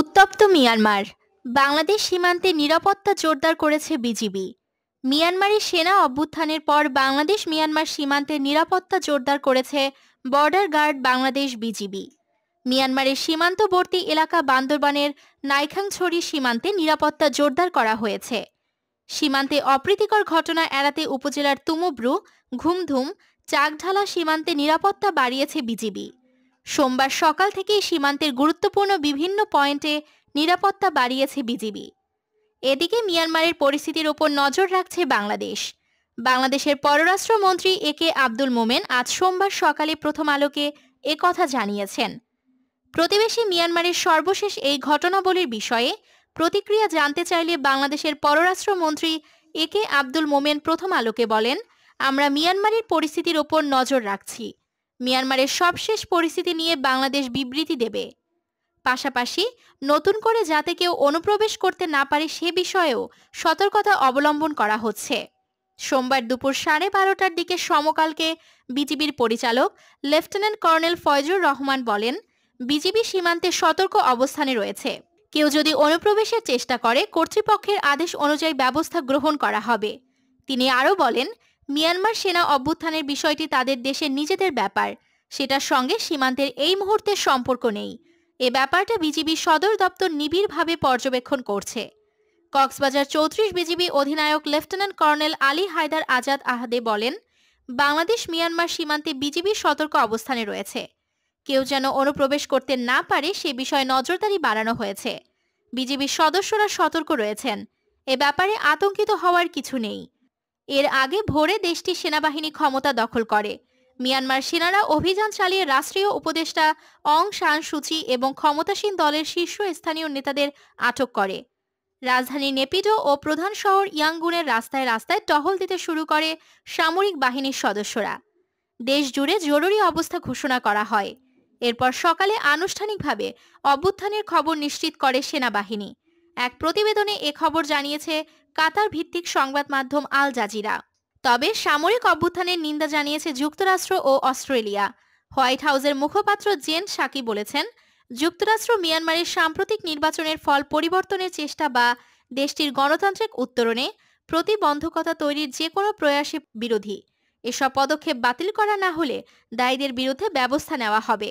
উত্তপ্ত মিয়ানমার বাংলাদেশ সীমান্তে নিরাপত্তা জোরদার করেছে বিজিবি মিয়ানমারের সেনা অভ্যুত্থানের পর বাংলাদেশ মিয়ানমার সীমান্তে নিরাপত্তা জোরদার করেছে বর্ডার গার্ড বাংলাদেশ বিজিবি মিয়ানমারের সীমান্তবর্তী এলাকা বান্দরবানের নাইখাংছড়ি সীমান্তে নিরাপত্তা জোরদার করা হয়েছে সীমান্তে অপ্রীতিকর ঘটনা এড়াতে উপজেলার তুমুব্রু ঘুমধুম চাকঢালা সীমান্তে নিরাপত্তা বাড়িয়েছে বিজিবি সোমবার সকাল থেকেই সীমান্তের গুরুত্বপূর্ণ বিভিন্ন পয়েন্টে নিরাপত্তা বাড়িয়েছে বিজিবি এদিকে মিয়ানমারের পরিস্থিতির ওপর নজর রাখছে বাংলাদেশ বাংলাদেশের পররাষ্ট্রমন্ত্রী এ কে আব্দুল মোমেন আজ সোমবার সকালে প্রথম আলোকে কথা জানিয়েছেন প্রতিবেশী মিয়ানমারের সর্বশেষ এই ঘটনাবলীর বিষয়ে প্রতিক্রিয়া জানতে চাইলে বাংলাদেশের পররাষ্ট্রমন্ত্রী এ কে আব্দুল মোমেন প্রথম আলোকে বলেন আমরা মিয়ানমারের পরিস্থিতির ওপর নজর রাখছি মিয়ানমারের সবশেষ পরিস্থিতি নিয়ে বাংলাদেশ বিবৃতি দেবে পাশাপাশি নতুন করে যাতে কেউ অনুপ্রবেশ করতে না পারে সে বিষয়েও সতর্কতা অবলম্বন করা হচ্ছে সোমবার দুপুর সাড়ে বারোটার দিকে সমকালকে বিজিবির পরিচালক লেফটেন্যান্ট কর্নেল ফয়জুর রহমান বলেন বিজিবি সীমান্তে সতর্ক অবস্থানে রয়েছে কেউ যদি অনুপ্রবেশের চেষ্টা করে কর্তৃপক্ষের আদেশ অনুযায়ী ব্যবস্থা গ্রহণ করা হবে তিনি আরও বলেন মিয়ানমার সেনা অভ্যুত্থানের বিষয়টি তাদের দেশের নিজেদের ব্যাপার সেটার সঙ্গে সীমান্তের এই মুহূর্তে সম্পর্ক নেই এ ব্যাপারটা বিজিবির সদর দপ্তর নিবিড়ভাবে পর্যবেক্ষণ করছে কক্সবাজার চৌত্রিশ বিজিবি অধিনায়ক লেফটেন্যান্ট কর্নেল আলী হায়দার আজাদ আহাদে বলেন বাংলাদেশ মিয়ানমার সীমান্তে বিজিবি সতর্ক অবস্থানে রয়েছে কেউ যেন অনুপ্রবেশ করতে না পারে সে বিষয়ে নজরদারি বাড়ানো হয়েছে বিজিবির সদস্যরা সতর্ক রয়েছেন এ ব্যাপারে আতঙ্কিত হওয়ার কিছু নেই এর আগে ভোরে দেশটি সেনাবাহিনী ক্ষমতা দখল করে মিয়ানমার সেনারা অভিযান চালিয়ে রাষ্ট্রীয় উপদেষ্টা অং শান সুচি এবং ক্ষমতাসীন দলের শীর্ষস্থানীয় নেতাদের আটক করে রাজধানী নেপিডো ও প্রধান শহর ইয়াঙ্গুনের রাস্তায় রাস্তায় টহল দিতে শুরু করে সামরিক বাহিনীর সদস্যরা দেশ জুড়ে জরুরি অবস্থা ঘোষণা করা হয় এরপর সকালে আনুষ্ঠানিকভাবে অভ্যুত্থানের খবর নিশ্চিত করে সেনাবাহিনী এক প্রতিবেদনে এ খবর জানিয়েছে কাতার ভিত্তিক সংবাদ মাধ্যম আল জাজিরা তবে সামরিক অভ্যুত্থানের নিন্দা জানিয়েছে যুক্তরাষ্ট্র ও অস্ট্রেলিয়া হোয়াইট হাউসের মুখপাত্র জেন সাকি বলেছেন যুক্তরাষ্ট্র মিয়ানমারের সাম্প্রতিক নির্বাচনের ফল পরিবর্তনের চেষ্টা বা দেশটির গণতান্ত্রিক উত্তরণে প্রতিবন্ধকতা তৈরির যে কোনো প্রয়াসে বিরোধী এসব পদক্ষেপ বাতিল করা না হলে দায়ীদের বিরুদ্ধে ব্যবস্থা নেওয়া হবে